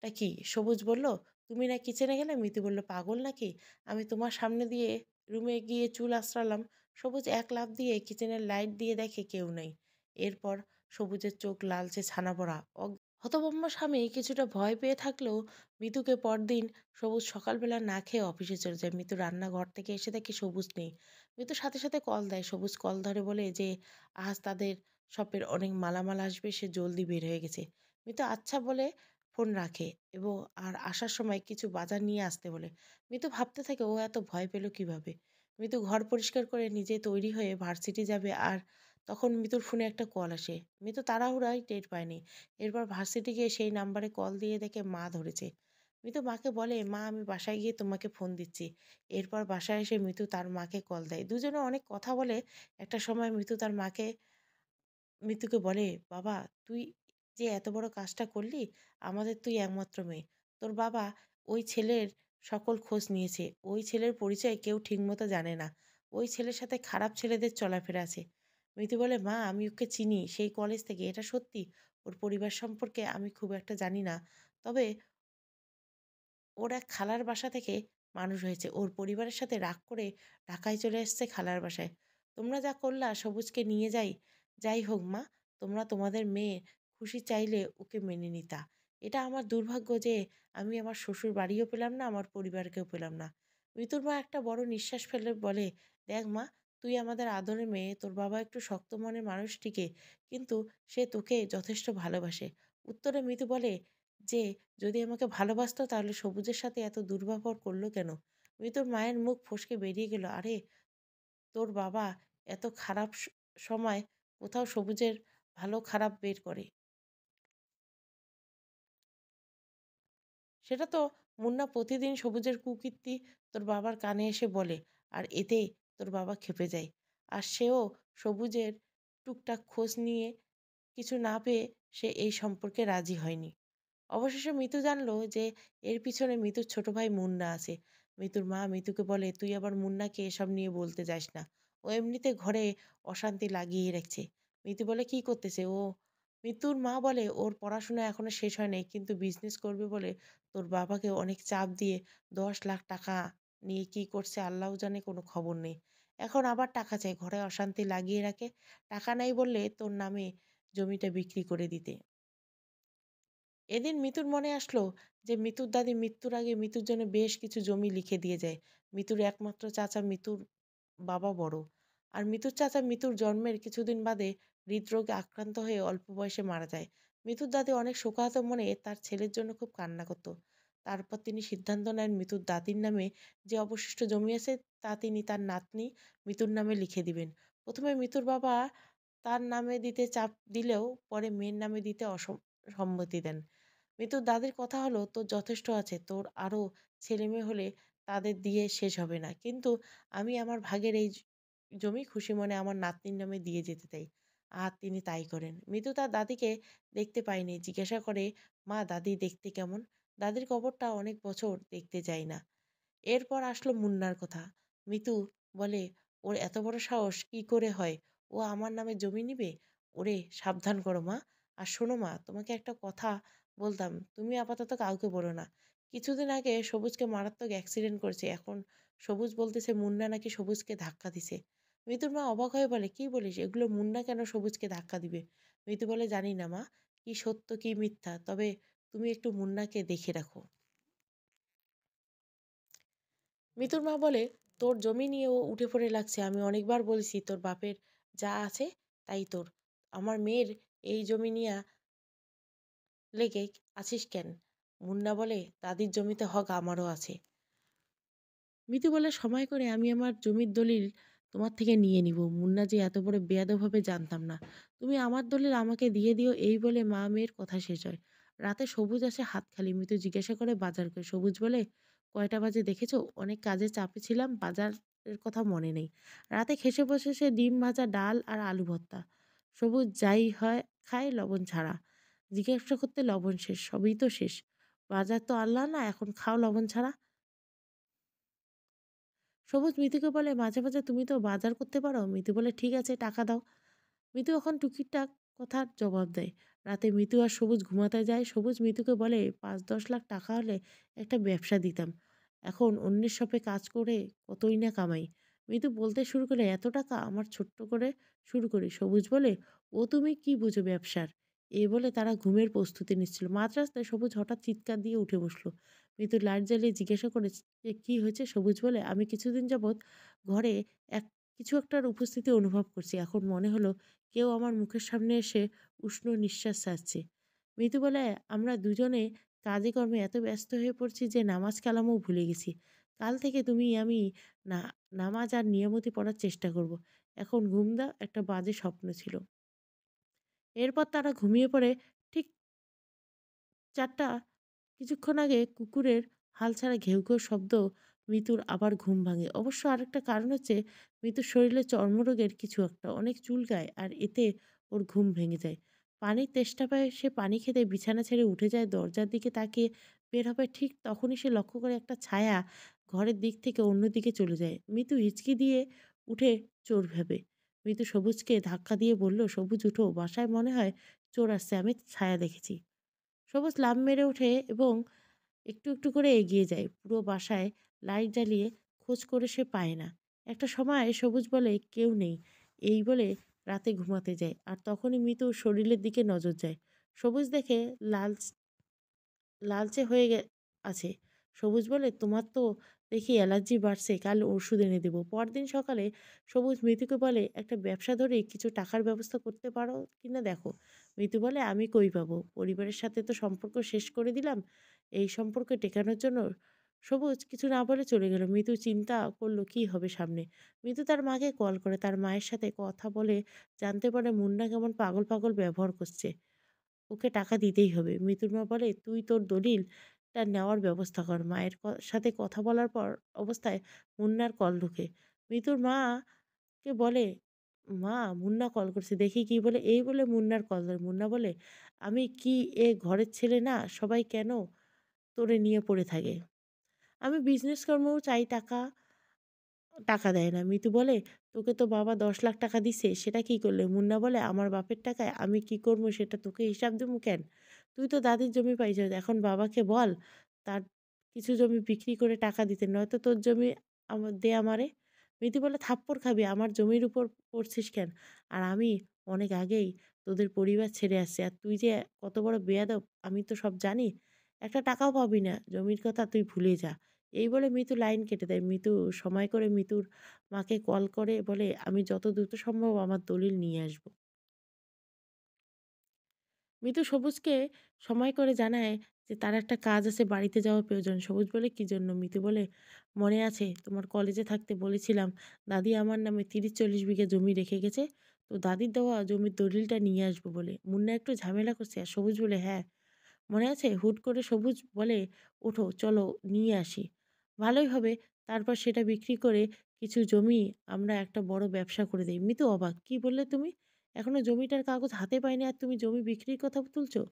তা কি সবুজ বলল তুমি না কিচেনে গেলে মৃত্যু বলল পাগল নাকি আমি তোমার সামনে দিয়ে রুমে গিয়ে চুল আশ্রালাম সবুজ এক লাভ দিয়ে কিচেনের লাইট দিয়ে দেখে কেউ নেই এরপর সবুজের চোখ লালচে ছানা পড়া হতভম্ব স্বামী কিছুটা ভয় পেয়ে থাকলেও মিতুকে পরদিন সবুজ সকালবেলা না খেয়ে অফিসে চলে যায় মিতু রান্নাঘর থেকে এসে দেখে সবুজ নেই মিতু সাথে সাথে কল দেয় সবুজ কল ধরে বলে যে আজ তাদের শপের অনেক মালামাল আসবে সে জলদি বের হয়ে গেছে মিতু আচ্ছা বলে ফোন রাখে এবং আর আসার সময় কিছু বাজার নিয়ে আসতে বলে মিতু ভাবতে থাকে ও এত ভয় পেল কিভাবে মিতু ঘর পরিষ্কার করে নিজে তৈরি হয়ে ভার্সিটি যাবে আর তখন মিতুর ফোনে একটা কল আসে মিতু তাড়াহুড়াই টের পায়নি এরপর ভার্সিটি গিয়ে সেই নাম্বারে কল দিয়ে দেখে মা ধরেছে মিতু মাকে বলে মা আমি বাসায় গিয়ে তোমাকে ফোন দিচ্ছি এরপর বাসায় এসে মিতু তার মাকে কল দেয় দুজনে অনেক কথা বলে একটা সময় মিতু তার মাকে মিতুকে বলে বাবা তুই যে এত বড় কাজটা করলি আমাদের তুই একমাত্র মেয়ে তোর বাবা ওই ছেলের সকল খোঁজ নিয়েছে ওই ছেলের পরিচয় কেউ ঠিকমতো জানে না ওই ছেলের সাথে খারাপ ছেলেদের চলাফেরা আছে মিতু বলে মা আমি ওকে চিনি সেই কলেজ থেকে এটা সত্যি ওর পরিবার সম্পর্কে আমি খুব একটা জানি না তবে ওর এক খালার বাসা থেকে মানুষ হয়েছে ওর পরিবারের সাথে রাগ করে ঢাকায় চলে এসছে খালার বাসায় তোমরা যা করলা সবুজকে নিয়ে যাই যাই হোক মা তোমরা তোমাদের মেয়ে খুশি চাইলে ওকে মেনে নিতা এটা আমার দুর্ভাগ্য যে আমি আমার শ্বশুর বাড়িও পেলাম না আমার পরিবারকেও পেলাম না মৃতুর মা একটা বড় নিঃশ্বাস ফেলে বলে দেখ মা তুই আমাদের আদরের মেয়ে তোর বাবা একটু শক্ত মনের মানুষ ঠিকই কিন্তু সে তোকে যথেষ্ট ভালোবাসে উত্তরে মিতু বলে যে যদি আমাকে ভালোবাসত তাহলে সবুজের সাথে এত দুর্ব্যবহার করলো কেন মৃতুর মায়ের মুখ ফসকে বেরিয়ে গেল আরে তোর বাবা এত খারাপ সময় কোথাও সবুজের ভালো খারাপ বের করে সেটা তো মুন্না প্রতিদিন সবুজের কুকীর্তি তোর বাবার কানে এসে বলে আর এতে তোর বাবা খেপে যায় আর সেও সবুজের টুকটাক খোঁজ নিয়ে কিছু না পেয়ে সে এই সম্পর্কে রাজি হয়নি অবশেষে মিতু জানলো যে এর পিছনে মিতুর ছোট ভাই মুন্না আছে মিতুর মা মিতুকে বলে তুই আবার মুন্নাকে এসব নিয়ে বলতে যাস না ও এমনিতে ঘরে অশান্তি লাগিয়ে রাখছে মিতু বলে কি করতেছে ও মিতুর মা বলে ওর পড়াশোনা এখনও শেষ হয়নি কিন্তু বিজনেস করবে বলে তোর বাবাকে অনেক চাপ দিয়ে দশ লাখ টাকা নিয়ে কি করছে আল্লাহ জানে কোনো খবর নেই এখন আবার টাকা চাই ঘরে অশান্তি লাগিয়ে রাখে টাকা নাই বললে তোর নামে জমিটা বিক্রি করে দিতে এদিন মিতুর মনে আসলো যে মিতুর দাদি মৃত্যুর আগে মিতুর জন্য বেশ কিছু জমি লিখে দিয়ে যায় মিতুর একমাত্র চাচা মিতুর বাবা বড় আর মিতুর চাচা মিতুর জন্মের কিছুদিন বাদে হৃদরোগে আক্রান্ত হয়ে অল্প বয়সে মারা যায় মিতুর দাদি অনেক শোকাহত মনে তার ছেলের জন্য খুব কান্না করতো তারপর তিনি সিদ্ধান্ত নেন মিতুর দাদির নামে যে অবশিষ্ট জমি আছে তা তিনি তার নাতনি মিতুর নামে লিখে দিবেন প্রথমে মিতুর বাবা তার নামে দিতে চাপ দিলেও পরে মেয়ের নামে দিতে অসম্মতি দেন মিতুর দাদির কথা হলো তোর যথেষ্ট আছে তোর আরও ছেলে মেয়ে হলে তাদের দিয়ে শেষ হবে না কিন্তু আমি আমার ভাগের এই জমি খুশি মনে আমার নাতনির নামে দিয়ে যেতে চাই আর তিনি তাই করেন মৃদু তার দাদিকে দেখতে পায়নি জিজ্ঞাসা করে মা দাদি দেখতে কেমন দাদির কবরটা অনেক বছর দেখতে যাই না এরপর আসলো মুন্নার কথা মিতু বলে ওর এত বড় সাহস কি করে হয় ও আমার নামে জমি নিবে ওরে সাবধান করো মা আর শোনো মা তোমাকে একটা কথা বলতাম তুমি আপাতত কাউকে বলো না কিছুদিন আগে সবুজকে মারাত্মক অ্যাক্সিডেন্ট করেছে এখন সবুজ বলতেছে মুন্না নাকি সবুজকে ধাক্কা দিছে মিতুর মা অবাক হয়ে বলে কি বলিস এগুলো মুন্না কেন সবুজকে ধাক্কা দিবে মিতু বলে জানি না মা কি সত্য কি মিথ্যা তবে তুমি একটু মুন্নাকে দেখে রাখো মিতুর মা বলে তোর জমি নিয়ে ও উঠে পড়ে লাগছে আমি অনেকবার বলছি তোর বাপের যা আছে তাই তোর আমার মেয়ের এই জমি নিয়ে লেগে আছিস কেন মুন্না বলে দাদির জমিতে হক আমারও আছে মিতু বলে সময় করে আমি আমার জমির দলিল তোমার থেকে নিয়ে নিব মুন্না যে এত বড় বেয়াদভাবে জানতাম না তুমি আমার দলিল আমাকে দিয়ে দিও এই বলে মা মেয়ের কথা শেষ হয় রাতে সবুজ আসে হাত খালি মিতু জিজ্ঞাসা করে বাজার করে সবুজ বলে কয়টা বাজে দেখেছো অনেক কাজে চাপে ছিলাম বাজারের কথা মনে নেই রাতে খেসে বসে সে ডিম ভাজা ডাল আর আলু ভর্তা সবুজ যাই হয় খায় লবণ ছাড়া জিজ্ঞাসা করতে লবণ শেষ সবই তো শেষ বাজার তো আল্লাহ না এখন খাও লবণ ছাড়া সবুজ মিতুকে বলে মাঝে মাঝে তুমি তো বাজার করতে পারো মিতু বলে ঠিক আছে টাকা দাও মিতু এখন টুকিটাক কথার জবাব দেয় রাতে মিতু আর সবুজ ঘুমাতে যায় সবুজ মিতুকে বলে পাঁচ দশ লাখ টাকা হলে একটা ব্যবসা দিতাম এখন অন্যের শপে কাজ করে কতই না কামাই মিতু বলতে শুরু করে এত টাকা আমার ছোট্ট করে শুরু করি সবুজ বলে ও তুমি কি বুঝো ব্যবসার এ বলে তারা ঘুমের প্রস্তুতি নিচ্ছিল রাস্তায় সবুজ হঠাৎ চিৎকার দিয়ে উঠে বসলো মিতু লাইট জ্বালিয়ে জিজ্ঞাসা করে যে কী হয়েছে সবুজ বলে আমি কিছুদিন যাবৎ ঘরে এক কিছু একটার উপস্থিতি অনুভব করছি এখন মনে হলো কেউ আমার মুখের সামনে এসে উষ্ণ নিঃশ্বাস ছাড়ছে মৃদু বলায় আমরা দুজনে কাজে কর্মে এত ব্যস্ত হয়ে পড়ছি যে নামাজ কালামও ভুলে গেছি কাল থেকে তুমি আমি না নামাজ আর নিয়মতি পড়ার চেষ্টা করব। এখন ঘুম দাও একটা বাজে স্বপ্ন ছিল এরপর তারা ঘুমিয়ে পড়ে ঠিক চারটা কিছুক্ষণ আগে কুকুরের হাল ছাড়া ঘেউ ঘেউ শব্দ মৃতুর আবার ঘুম ভাঙে অবশ্য আরেকটা কারণ হচ্ছে মৃতুর শরীরে চর্মরোগের কিছু একটা অনেক চুলকায় আর এতে ওর ঘুম ভেঙে যায় পানির তেষ্টা পায় সে পানি খেতে বিছানা ছেড়ে উঠে যায় দরজার দিকে তাকিয়ে বের হবে ঠিক তখনই সে লক্ষ্য করে একটা ছায়া ঘরের দিক থেকে অন্য দিকে চলে যায় মিতু হিচকি দিয়ে উঠে চোর ভেবে মিতু সবুজকে ধাক্কা দিয়ে বলল সবুজ উঠো বাসায় মনে হয় চোর আসছে আমি ছায়া দেখেছি সবুজ লাভ মেরে ওঠে এবং একটু একটু করে এগিয়ে যায় পুরো বাসায় লাইট জ্বালিয়ে খোঁজ করে সে পায় না একটা সময় সবুজ বলে কেউ নেই এই বলে রাতে ঘুমাতে যায় আর তখনই মৃত্যুর শরীরের দিকে নজর যায় সবুজ দেখে লাল লালচে হয়ে গে আছে সবুজ বলে তোমার তো দেখি অ্যালার্জি বাড়ছে কাল ওষুধ এনে দেবো পরদিন সকালে সবুজ মৃতুকে বলে একটা ব্যবসা ধরে কিছু টাকার ব্যবস্থা করতে পারো কি না দেখো মৃতু বলে আমি কই পাবো পরিবারের সাথে তো সম্পর্ক শেষ করে দিলাম এই সম্পর্কে টেকানোর জন্য সবুজ কিছু না বলে চলে গেল মৃদু চিন্তা করলো কি হবে সামনে মৃদু তার মাকে কল করে তার মায়ের সাথে কথা বলে জানতে পারে মুন্না কেমন পাগল পাগল ব্যবহার করছে ওকে টাকা দিতেই হবে মিতুর মা বলে তুই তোর দলিলটা নেওয়ার ব্যবস্থা কর মায়ের সাথে কথা বলার পর অবস্থায় মুন্নার কল ঢুকে মা মাকে বলে মা মুন্না কল করছে দেখি কি বলে এই বলে মুন্নার কল ধরে মুন্না বলে আমি কি এ ঘরের ছেলে না সবাই কেন তোরে নিয়ে পড়ে থাকে আমি বিজনেস কর্মও চাই টাকা টাকা দেয় না মিতু বলে তোকে তো বাবা দশ লাখ টাকা দিছে সেটা কি করলে মুন্না বলে আমার বাপের টাকায় আমি কি করবো সেটা তোকে হিসাব দেবো কেন তুই তো দাদির জমি পাইছ এখন বাবাকে বল তার কিছু জমি বিক্রি করে টাকা দিতে নয়তো তোর জমি আমার দে আমারে মিতি বলে থাপ্পড় খাবি আমার জমির উপর পড়ছিস কেন আর আমি অনেক আগেই তোদের পরিবার ছেড়ে আসছি আর তুই যে কত বড় বেয়াদব আমি তো সব জানি একটা টাকাও পাবি না জমির কথা তুই ভুলে যা এই বলে মিতু লাইন কেটে দেয় মিতু সময় করে মিতুর মাকে কল করে বলে আমি যত দ্রুত সম্ভব আমার দলিল নিয়ে আসব মিতু সবুজকে সময় করে জানায় যে তার একটা কাজ আছে বাড়িতে যাওয়া প্রয়োজন সবুজ বলে কী জন্য মিতু বলে মনে আছে তোমার কলেজে থাকতে বলেছিলাম দাদি আমার নামে তিরিশ চল্লিশ বিঘা জমি রেখে গেছে তো দাদির দেওয়া জমির দলিলটা নিয়ে আসবো বলে মুন্না একটু ঝামেলা করছে আর সবুজ বলে হ্যাঁ মনে আছে হুট করে সবুজ বলে ওঠো চলো নিয়ে আসি ভালোই হবে তারপর সেটা বিক্রি করে কিছু জমি আমরা একটা বড় ব্যবসা করে দিই মৃত অবাক কি বললে তুমি এখনও জমিটার কাগজ হাতে পাইনি আর তুমি জমি বিক্রির কথা তুলছো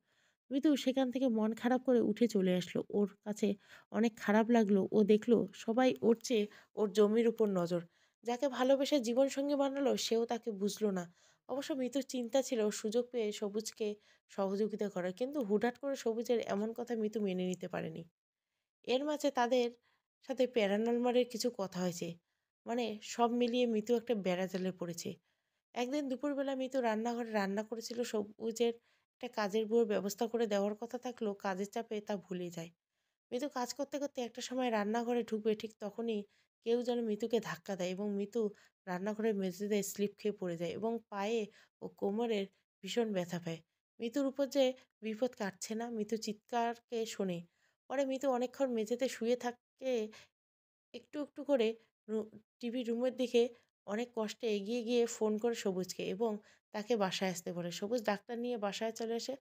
মৃদু সেখান থেকে মন খারাপ করে উঠে চলে আসলো ওর কাছে অনেক খারাপ লাগলো ও দেখলো সবাই ওর চেয়ে ওর জমির উপর নজর যাকে ভালোবেসে জীবনসঙ্গী বানালো সেও তাকে বুঝলো না অবশ্য মৃতুর চিন্তা ছিল সুযোগ পেয়ে সবুজকে সহযোগিতা করার কিন্তু হুটহাট করে সবুজের এমন কথা মিতু মেনে নিতে পারেনি এর মাঝে তাদের সাথে প্যারানলমারের কিছু কথা হয়েছে মানে সব মিলিয়ে মিতু একটা বেড়াজালে পড়েছে একদিন দুপুরবেলা মিতু রান্নাঘরে রান্না করেছিল সবুজের একটা কাজের বউয়ের ব্যবস্থা করে দেওয়ার কথা থাকলেও কাজের চাপে তা ভুলে যায় মিতু কাজ করতে করতে একটা সময় রান্নাঘরে ঢুকবে ঠিক তখনই কেউ যেন মিতুকে ধাক্কা দেয় এবং মিতু রান্নাঘরের মেঝেতে স্লিপ খেয়ে পড়ে যায় এবং পায়ে ও কোমরের ভীষণ ব্যথা পায় মিতুর উপর যে বিপদ কাটছে না মিতু চিৎকারকে শোনে পরে মিতু অনেকক্ষণ মেঝেতে শুয়ে থাক কে একটু একটু করে টিভি রুমের দিকে অনেক কষ্টে এগিয়ে গিয়ে ফোন করে সবুজকে এবং তাকে বাসায় আসতে বলে সবুজ ডাক্তার নিয়ে বাসায় চলে এসে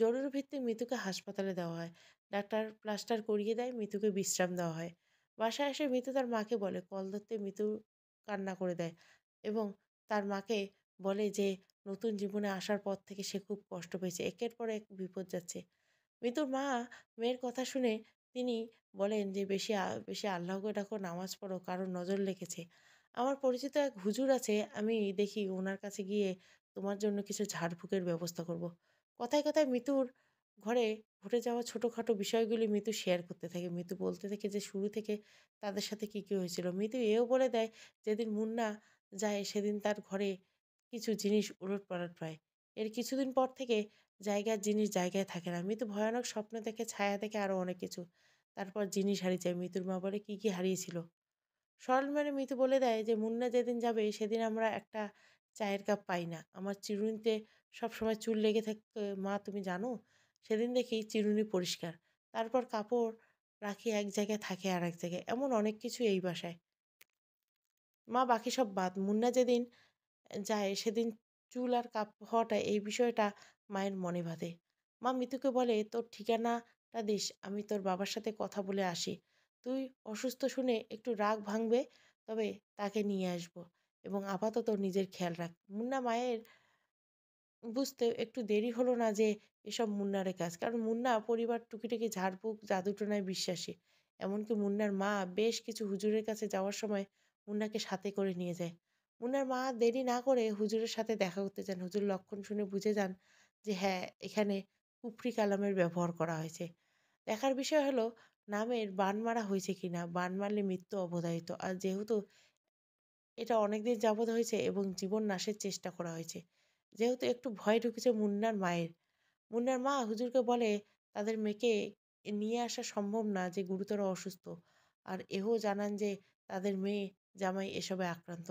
জরুরি ভিত্তিতে মিতুকে হাসপাতালে দেওয়া হয় ডাক্তার প্লাস্টার করিয়ে দেয় মিতুকে বিশ্রাম দেওয়া হয় বাসায় এসে মিতু তার মাকে বলে কল ধরতে মিতু কান্না করে দেয় এবং তার মাকে বলে যে নতুন জীবনে আসার পর থেকে সে খুব কষ্ট পেয়েছে একের পর এক বিপদ যাচ্ছে মিতুর মা মেয়ের কথা শুনে তিনি বলেন যে বেশি বেশি আল্লাহকে ডাকো নামাজ পড়ো কারোর নজর লেগেছে আমার পরিচিত এক হুজুর আছে আমি দেখি ওনার কাছে গিয়ে তোমার জন্য কিছু ঝাড়ফুঁকের ব্যবস্থা করব। কথায় কথায় মিতুর ঘরে ঘটে যাওয়া ছোটোখাটো বিষয়গুলি মিতু শেয়ার করতে থাকে মিতু বলতে থাকে যে শুরু থেকে তাদের সাথে কি কি হয়েছিল মিতু এও বলে দেয় যেদিন মুন্না যায় সেদিন তার ঘরে কিছু জিনিস উলট পালট পায় এর কিছুদিন পর থেকে জায়গার জিনিস জায়গায় থাকে না মিতু ভয়ানক স্বপ্ন দেখে ছায়া দেখে আরও অনেক কিছু তারপর জিনিস হারিয়ে যায় মৃত্যুর মা বলে কী কী হারিয়েছিল সরল মানে মৃত্যু বলে দেয় যে মুন্না যেদিন যাবে সেদিন আমরা একটা চায়ের কাপ পাই না আমার চিরুনিতে সবসময় চুল লেগে থাকে মা তুমি জানো সেদিন দেখি চিরুনি পরিষ্কার তারপর কাপড় রাখি এক জায়গায় থাকে আর এক জায়গায় এমন অনেক কিছু এই বাসায় মা বাকি সব বাদ মুন্না যেদিন যায় সেদিন চুল আর কাপ হওয়াটা এই বিষয়টা মায়ের মনে বাঁধে মা মিতুকে বলে তোর ঠিকানাটা দিস আমি তোর বাবার সাথে কথা বলে আসি তুই অসুস্থ শুনে একটু রাগ ভাঙবে তবে তাকে নিয়ে আসব এবং আপাতত নিজের খেয়াল রাখ মুন্না মায়ের বুঝতে একটু দেরি হলো না যে এসব মুন্নারের কাজ কারণ মুন্না পরিবার টুকিটাকি ঝাড়ফুঁক জাদুটনায় বিশ্বাসী এমনকি মুন্নার মা বেশ কিছু হুজুরের কাছে যাওয়ার সময় মুন্নাকে সাথে করে নিয়ে যায় মুন্নার মা দেরি না করে হুজুরের সাথে দেখা করতে যান হুজুর লক্ষণ শুনে বুঝে যান যে হ্যাঁ এখানে কুফরি কালামের ব্যবহার করা হয়েছে দেখার বিষয় হলো নামের বান মারা হয়েছে কি না বান মারলে মৃত্যু অবধারিত আর যেহেতু এটা অনেক দিন যাবৎ হয়েছে এবং জীবন নাশের চেষ্টা করা হয়েছে যেহেতু একটু ভয় ঢুকেছে মুন্নার মায়ের মুন্নার মা হুজুরকে বলে তাদের মেয়েকে নিয়ে আসা সম্ভব না যে গুরুতর অসুস্থ আর এও জানান যে তাদের মেয়ে জামাই এসবে আক্রান্ত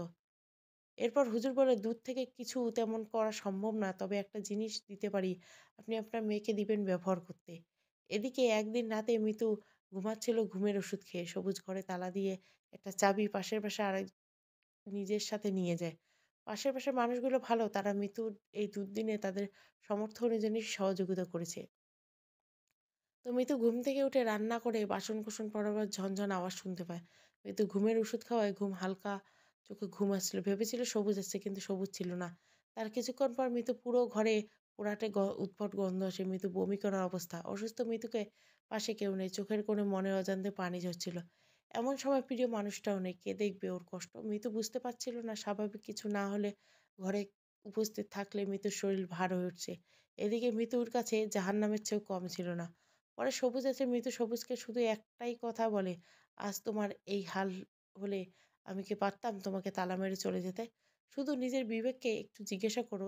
এরপর হুজুর বলে দুধ থেকে কিছু তেমন করা সম্ভব না তবে একটা জিনিস দিতে পারি আপনি আপনার মেয়েকে দিবেন ব্যবহার করতে এদিকে একদিন রাতে মিতু ঘুমাচ্ছিল ঘুমের ওষুধ খেয়ে সবুজ ঘরে তালা দিয়ে একটা চাবি পাশের পাশে আর নিজের সাথে নিয়ে যায় পাশের পাশের মানুষগুলো ভালো তারা মৃত্যুর এই দুর্দিনে তাদের সমর্থ অনুযায়ী সহযোগিতা করেছে তো মৃত্যু ঘুম থেকে উঠে রান্না করে বাসন কুসন পড়াবার ঝনঝন আওয়াজ শুনতে পায় মৃত্যু ঘুমের ওষুধ খাওয়ায় ঘুম হালকা চোখে ঘুম আসছিল ভেবেছিল সবুজ আসছে কিন্তু সবুজ ছিল না তার কিছুক্ষণ পর মৃত পুরো ঘরে পোড়াটে উৎপট গন্ধ আসে মৃত্যু বমি করার অবস্থা অসুস্থ মৃতুকে পাশে কেউ নেই চোখের কোণে মনের অজান্তে পানি ঝরছিল এমন সময় প্রিয় মানুষটাও নেই কে দেখবে ওর কষ্ট মৃত্যু বুঝতে পারছিল না স্বাভাবিক কিছু না হলে ঘরে উপস্থিত থাকলে মৃত্যুর শরীর ভার হয়ে উঠছে এদিকে মৃত্যুর কাছে জাহান নামের চেয়েও কম ছিল না পরে সবুজ আছে মৃত্যু সবুজকে শুধু একটাই কথা বলে আজ তোমার এই হাল হলে আমি কি পারতাম তোমাকে তালা মেরে চলে যেতে শুধু নিজের বিবেককে একটু জিজ্ঞাসা করো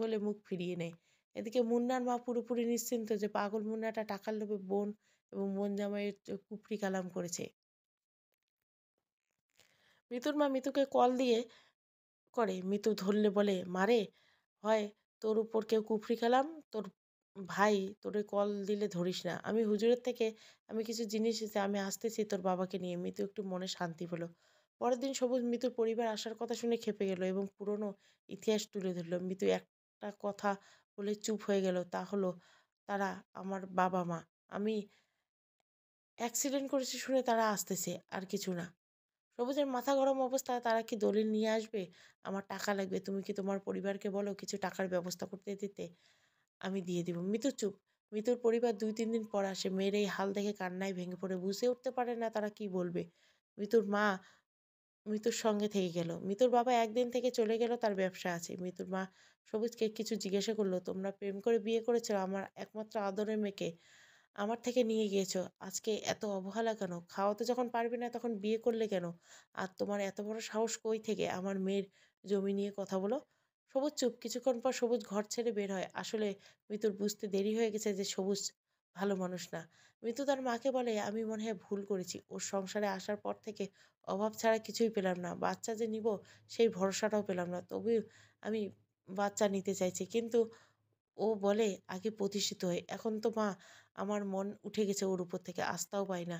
বলে মুখ ফিরিয়ে নেয় এদিকে মুন্নার মা পুরোপুরি নিশ্চিন্ত যে পাগল মুন্নাটা টাকার লোভে বোন এবং বোন জামাইয়ের কুপড়ি কালাম করেছে মিতুর মা মিতুকে কল দিয়ে করে মিতু ধরলে বলে মারে হয় তোর উপর কেউ কুফরি খেলাম তোর ভাই তোরে কল দিলে ধরিস না আমি হুজুরের থেকে আমি কিছু জিনিস আমি আসতেছি তোর বাবাকে নিয়ে মিতু একটু মনে শান্তি পেলো পরের দিন সবুজ মৃত্যুর পরিবার আসার কথা শুনে খেপে গেল এবং পুরনো ইতিহাস তুলে ধরল মিতু একটা কথা বলে চুপ হয়ে গেল তা হলো তারা আমার বাবা মা আমি অ্যাক্সিডেন্ট করেছি শুনে তারা আসতেছে আর কিছু না সবুজের মাথা গরম অবস্থায় তারা কি দলিল নিয়ে আসবে আমার টাকা লাগবে তুমি কি তোমার পরিবারকে বলো কিছু টাকার ব্যবস্থা করতে দিতে আমি দিয়ে দিব মৃত্যু চুপ মিতুর পরিবার দুই তিন দিন পর আসে মেয়ের এই হাল দেখে কান্নায় ভেঙে পড়ে বুঝে উঠতে পারে না তারা কি বলবে মিতুর মা মৃতুর সঙ্গে থেকে গেল মৃতুর বাবা একদিন থেকে চলে গেল তার ব্যবসা আছে মৃতুর মা সবুজকে কিছু জিজ্ঞাসা করলো তোমরা প্রেম করে বিয়ে করেছো আমার একমাত্র আদরের মেয়েকে আমার থেকে নিয়ে গিয়েছো আজকে এত অবহেলা কেন খাওয়া তো যখন পারবে না তখন বিয়ে করলে কেন আর তোমার এত বড় সাহস কই থেকে আমার মেয়ের জমি নিয়ে কথা বলো সবুজ চুপ কিছুক্ষণ পর সবুজ ঘর ছেড়ে বের হয় আসলে মৃতুর বুঝতে দেরি হয়ে গেছে যে সবুজ ভালো মানুষ না মৃত্যু তার মাকে বলে আমি মনে হয় ভুল করেছি ওর সংসারে আসার পর থেকে অভাব ছাড়া কিছুই পেলাম না বাচ্চা যে নিব সেই ভরসাটাও পেলাম না তবু আমি বাচ্চা নিতে চাইছি কিন্তু ও বলে আগে প্রতিষ্ঠিত হয়ে এখন তো মা আমার মন উঠে গেছে ওর উপর থেকে আস্তাও পাই না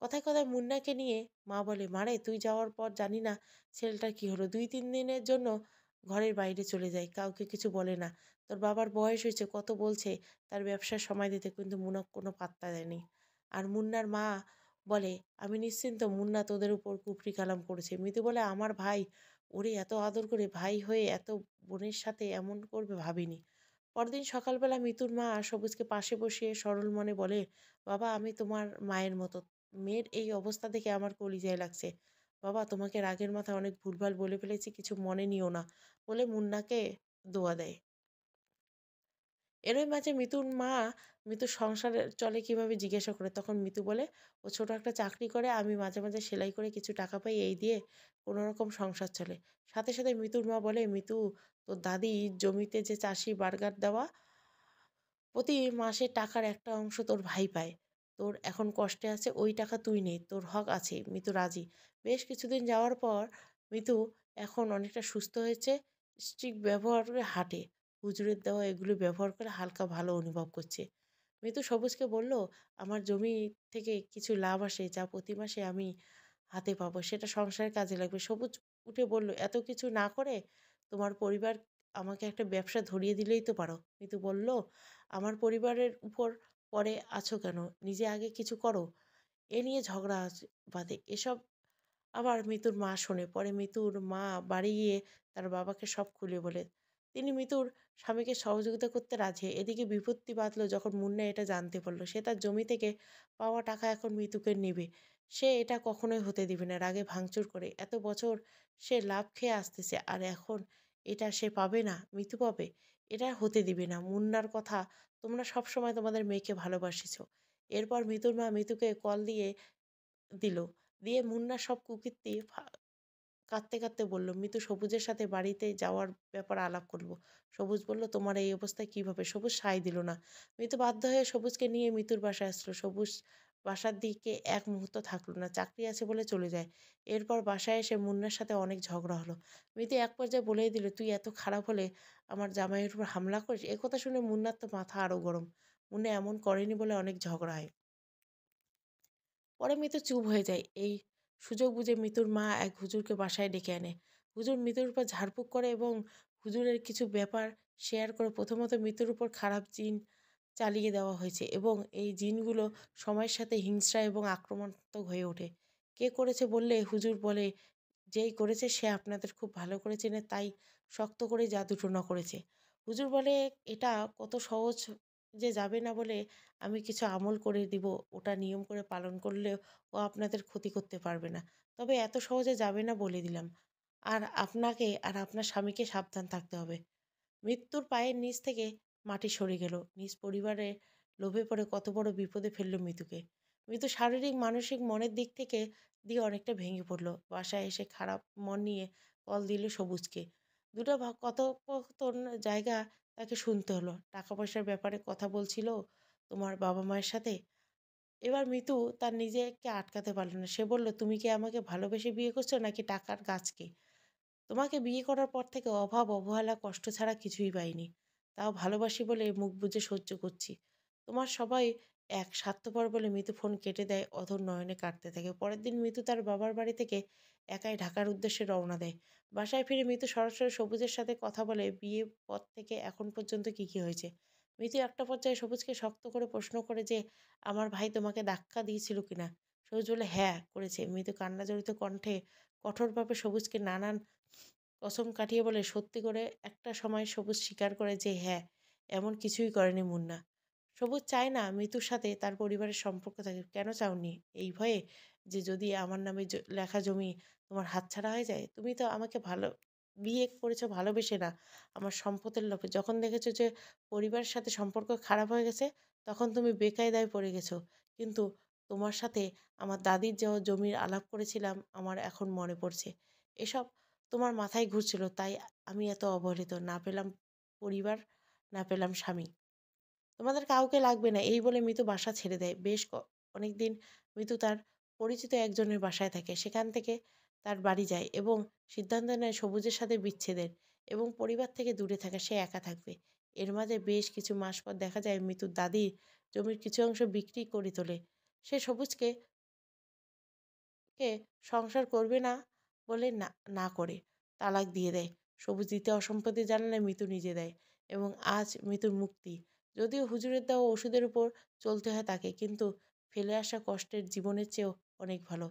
কথায় কথায় মুন্নাকে নিয়ে মা বলে মারে তুই যাওয়ার পর জানি না ছেলেটার কী হলো দুই তিন দিনের জন্য ঘরের বাইরে চলে যায় কাউকে কিছু বলে না তোর বাবার বয়স হয়েছে কত বলছে তার ব্যবসার সময় দিতে কিন্তু মুনা কোনো পাত্তা দেয়নি আর মুন্নার মা বলে আমি নিশ্চিন্ত মুন্না তোদের উপর কুপড়ি কালাম করেছে মৃদু বলে আমার ভাই ওরে এত আদর করে ভাই হয়ে এত বোনের সাথে এমন করবে ভাবিনি পরদিন সকালবেলা মিতুর মা সবুজকে পাশে বসিয়ে সরল মনে বলে বাবা আমি তোমার মায়ের মতো মেয়ের এই অবস্থা দেখে আমার কলিজায় লাগছে বাবা তোমাকে রাগের মাথায় অনেক ভুলভাল বলে ফেলেছি কিছু মনে নিও না বলে মুন্নাকে দোয়া দেয় এরই মাঝে মিতুর মা মিতুর সংসার চলে কিভাবে জিজ্ঞাসা করে তখন মিতু বলে ও ছোট একটা চাকরি করে আমি মাঝে মাঝে সেলাই করে কিছু টাকা পাই এই দিয়ে কোনো রকম সংসার চলে সাথে সাথে মিতুর মা বলে মিতু তোর দাদি জমিতে যে চাষি বার্গার দেওয়া প্রতি মাসে টাকার একটা অংশ তোর ভাই পায় তোর এখন কষ্টে আছে ওই টাকা তুই নে তোর হক আছে মিতু রাজি বেশ কিছুদিন যাওয়ার পর মিতু এখন অনেকটা সুস্থ হয়েছে স্টিক ব্যবহার করে হাঁটে হুজুরের দেওয়া এগুলো ব্যবহার করে হালকা ভালো অনুভব করছে মিতু সবুজকে বলল আমার জমি থেকে কিছু লাভ আসে যা প্রতি মাসে আমি হাতে পাবো সেটা সংসারের কাজে লাগবে সবুজ উঠে বলল এত কিছু না করে তোমার পরিবার আমাকে একটা ব্যবসা ধরিয়ে দিলেই তো পারো মিতু বলল আমার পরিবারের উপর পরে আছো কেন নিজে আগে কিছু করো এ নিয়ে ঝগড়া বাঁধে এসব আবার মিতুর মা শোনে পরে মিতুর মা বাড়ি গিয়ে তার বাবাকে সব খুলে বলে তিনি মিতুর স্বামীকে সহযোগিতা করতে রাজি এদিকে বিপত্তি বাঁধলো যখন মুন্না এটা জানতে পারলো সে তার জমি থেকে পাওয়া টাকা এখন মিতুকে নেবে সে এটা কখনোই হতে দিবে না রাগে ভাঙচুর করে এত বছর সে লাভ খেয়ে আসতেছে আর এখন এটা সে পাবে না মিতু পাবে এটা হতে দিবে না মুন্নার কথা তোমরা সব সময় তোমাদের মেয়েকে ভালোবাসিছ এরপর মিতুর মা মিতুকে কল দিয়ে দিল দিয়ে মুন্না সব কুকীর্তি কাঁদতে কাঁদতে বলল মিতু সবুজের সাথে বাড়িতে যাওয়ার ব্যাপারে আলাপ করব সবুজ বলল তোমার এই অবস্থায় কীভাবে সবুজ সায় দিল না মিতু বাধ্য হয়ে সবুজকে নিয়ে মিতুর বাসায় আসলো সবুজ বাসার দিকে এক মুহূর্ত থাকলো না চাকরি আছে বলে চলে যায় এরপর বাসায় এসে মুন্নার সাথে অনেক ঝগড়া হলো মিতি এক পর্যায়ে বলেই দিল তুই এত খারাপ হলে আমার জামাইয়ের উপর হামলা করিস কথা শুনে মুন্নার তো মাথা আরও গরম মুন্না এমন করেনি বলে অনেক ঝগড়া হয় পরে মৃত চুপ হয়ে যায় এই সুযোগ বুঝে মৃতুর মা এক হুজুরকে বাসায় ডেকে আনে হুজুর মৃতুর উপর ঝাড়ফুঁক করে এবং হুজুরের কিছু ব্যাপার শেয়ার করে প্রথমত মৃত্যুর উপর খারাপ চিন চালিয়ে দেওয়া হয়েছে এবং এই জিনগুলো সময়ের সাথে হিংস্রা এবং আক্রমণাত্মক হয়ে ওঠে কে করেছে বললে হুজুর বলে যেই করেছে সে আপনাদের খুব ভালো করে চেনে তাই শক্ত করে না করেছে হুজুর বলে এটা কত সহজ যে যাবে না বলে আমি কিছু আমল করে দিব ওটা নিয়ম করে পালন করলে ও আপনাদের ক্ষতি করতে পারবে না তবে এত সহজে যাবে না বলে দিলাম আর আপনাকে আর আপনার স্বামীকে সাবধান থাকতে হবে মৃত্যুর পায়ের নিচ থেকে মাটি সরে গেল নিজ পরিবারে লোভে পড়ে কত বড় বিপদে ফেললো মৃতুকে মৃত শারীরিক মানসিক মনের দিক থেকে দিয়ে অনেকটা ভেঙে পড়ল বাসায় এসে খারাপ মন নিয়ে কল দিল সবুজকে দুটো কথোপকথন জায়গা তাকে শুনতে হলো টাকা পয়সার ব্যাপারে কথা বলছিল তোমার বাবা মায়ের সাথে এবার মিতু তার নিজেকে আটকাতে পারল না সে বলল তুমি কি আমাকে ভালোবেসে বিয়ে করছো নাকি টাকার গাছকে তোমাকে বিয়ে করার পর থেকে অভাব অবহেলা কষ্ট ছাড়া কিছুই পাইনি তাও ভালোবাসি বলে মুখ বুঝে সহ্য করছি তোমার সবাই এক স্বার্থপর বলে মিতু ফোন কেটে দেয় অধর নয়নে কাটতে থাকে পরের দিন মিতু তার বাবার বাড়ি থেকে একাই ঢাকার উদ্দেশ্যে রওনা দেয় বাসায় ফিরে মিতু সরাসরি সবুজের সাথে কথা বলে বিয়ে পর থেকে এখন পর্যন্ত কি কি হয়েছে মিতু একটা পর্যায়ে সবুজকে শক্ত করে প্রশ্ন করে যে আমার ভাই তোমাকে ধাক্কা দিয়েছিল কিনা সবুজ বলে হ্যাঁ করেছে মৃদু কান্না জড়িত কণ্ঠে কঠোরভাবে সবুজকে নানান কসম কাটিয়ে বলে সত্যি করে একটা সময় সবুজ স্বীকার করে যে হ্যাঁ এমন কিছুই করেনি মুন্না সবুজ চায় না মৃত্যুর সাথে তার পরিবারের সম্পর্ক থাকে কেন চাওনি এই ভয়ে যে যদি আমার নামে লেখা জমি তোমার হাতছাড়া হয়ে যায় তুমি তো আমাকে ভালো বিয়ে করেছো ভালোবেসে না আমার সম্পদের লোভে যখন দেখেছো যে পরিবারের সাথে সম্পর্ক খারাপ হয়ে গেছে তখন তুমি বেকায়দায় পড়ে গেছো কিন্তু তোমার সাথে আমার দাদির যে জমির আলাপ করেছিলাম আমার এখন মনে পড়ছে এসব তোমার মাথায় ঘুরছিল তাই আমি এত অবহেলিত না পেলাম পরিবার না পেলাম স্বামী তোমাদের কাউকে লাগবে না এই বলে মৃত বাসা ছেড়ে দেয় বেশ অনেকদিন মিতু তার পরিচিত একজনের বাসায় থাকে সেখান থেকে তার বাড়ি যায় এবং সিদ্ধান্ত নেয় সবুজের সাথে বিচ্ছেদের এবং পরিবার থেকে দূরে থাকা সে একা থাকবে এর মাঝে বেশ কিছু মাস পর দেখা যায় মিতুর দাদি জমির কিছু অংশ বিক্রি করে তোলে সে সবুজকে কে সংসার করবে না বলে না না করে তালাক দিয়ে দেয় সবুজ দিতে অসম্পত্তি জানালে মৃত্যু নিজে দেয় এবং আজ মৃত্যুর মুক্তি যদিও হুজুরের দেওয়া ওষুধের উপর চলতে হয় তাকে কিন্তু ফেলে আসা কষ্টের জীবনের চেয়েও অনেক ভালো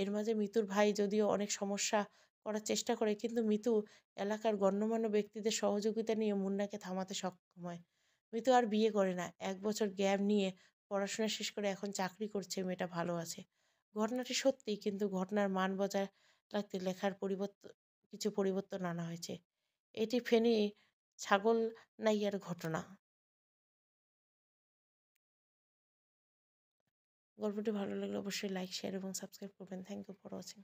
এর মাঝে মিতুর ভাই যদিও অনেক সমস্যা করার চেষ্টা করে কিন্তু মিতু এলাকার গণ্যমান্য ব্যক্তিদের সহযোগিতা নিয়ে মুন্নাকে থামাতে সক্ষম হয় মিতু আর বিয়ে করে না এক বছর গ্যাপ নিয়ে পড়াশোনা শেষ করে এখন চাকরি করছে মেয়েটা ভালো আছে ঘটনাটি সত্যি কিন্তু ঘটনার মান বজায় তাতে লেখার পরিবর্তন কিছু পরিবর্তন আনা হয়েছে এটি ফেনী ছাগল নাইয়ার ঘটনা গল্পটি ভালো লাগলে অবশ্যই লাইক শেয়ার এবং সাবস্ক্রাইব করবেন থ্যাংক ইউ ফর ওয়াচিং